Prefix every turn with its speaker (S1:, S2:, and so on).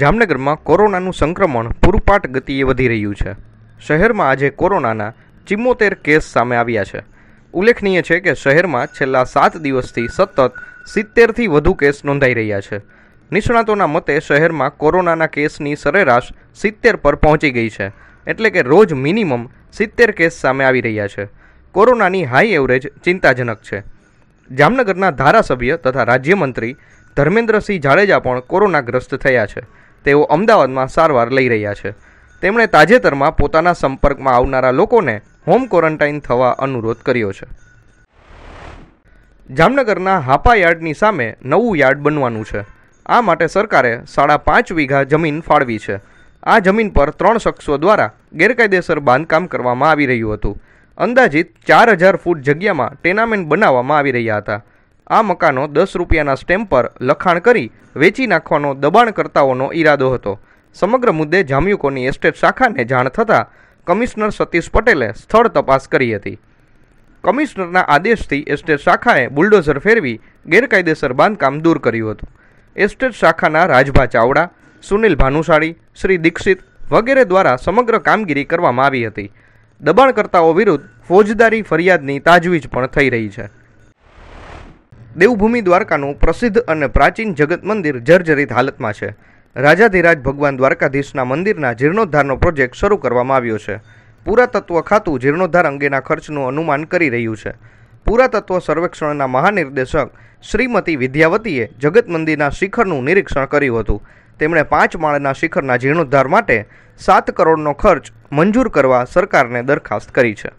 S1: જામનગરમાં કોરોનાનું સંક્રમણ પૂરપાટ ગતિએ વધી રહ્યું છે શહેરમાં આજે કોરોનાના ચિમ્મોતેર કેસ સામે આવ્યા છે ઉલ્લેખનીય છે કે શહેરમાં છેલ્લા સાત દિવસથી સતત સિત્તેરથી વધુ કેસ નોંધાઈ રહ્યા છે નિષ્ણાતોના મતે શહેરમાં કોરોનાના કેસની સરેરાશ સિત્તેર પર પહોંચી ગઈ છે એટલે કે રોજ મિનિમમ સિત્તેર કેસ સામે આવી રહ્યા છે કોરોનાની હાઈ એવરેજ ચિંતાજનક છે જામનગરના ધારાસભ્ય તથા રાજ્યમંત્રી ધર્મેન્દ્રસિંહ જાડેજા પણ કોરોનાગ્રસ્ત થયા છે તેઓ અમદાવાદમાં સારવાર લઈ રહ્યા છે તેમણે તાજેતરમાં પોતાના સંપર્કમાં આવનારા લોકોને હોમ ક્વોરન્ટાઇન થવા અનુરોધ કર્યો છે જામનગરના હાપા યાર્ડની સામે નવું યાર્ડ બનવાનું છે આ માટે સરકારે સાડા પાંચ વીઘા જમીન ફાળવી છે આ જમીન પર ત્રણ શખ્સો દ્વારા ગેરકાયદેસર બાંધકામ કરવામાં આવી રહ્યું હતું અંદાજિત ચાર હજાર ફૂટ જગ્યામાં ટેનામેન્ટ બનાવવામાં આવી રહ્યા હતા આ મકાનો દસ રૂપિયાના સ્ટેમ્પ પર લખાણ કરી વેચી નાખવાનો દબાણકર્તાઓનો ઈરાદો હતો સમગ્ર મુદ્દે જામ્યુકોની એસ્ટેટ શાખાને જાણ થતાં કમિશનર સતીશ પટેલે સ્થળ તપાસ કરી હતી કમિશનરના આદેશથી એસ્ટેટ શાખાએ બુલડોઝર ફેરવી ગેરકાયદેસર બાંધકામ દૂર કર્યું હતું એસ્ટેટ શાખાના રાજભા ચાવડા સુનિલ ભાનુશાળી શ્રી દીક્ષિત વગેરે દ્વારા સમગ્ર કામગીરી કરવામાં આવી હતી દબાણકર્તાઓ વિરુદ્ધ ફોજદારી ફરિયાદની તાજવીજ પણ થઈ રહી છે દેવભૂમિ દ્વારકાનું પ્રસિદ્ધ અને પ્રાચીન જગત મંદિર જર્જરિત હાલતમાં છે રાજાધિરાજ ભગવાન દ્વારકાધીશના મંદિરના જીર્ણોદ્ધારનો પ્રોજેક્ટ શરૂ કરવામાં આવ્યો છે પુરાતત્વ ખાતું જીર્ણોદ્ધાર અંગેના ખર્ચનું અનુમાન કરી રહ્યું છે પુરાતત્વ સર્વેક્ષણના મહાનિર્દેશક શ્રીમતી વિદ્યાવતીએ જગત મંદિરના શિખરનું નિરીક્ષણ કર્યું હતું તેમણે પાંચ માળના શિખરના જીર્ણોદ્ધાર માટે સાત કરોડનો ખર્ચ મંજૂર કરવા સરકારને દરખાસ્ત કરી છે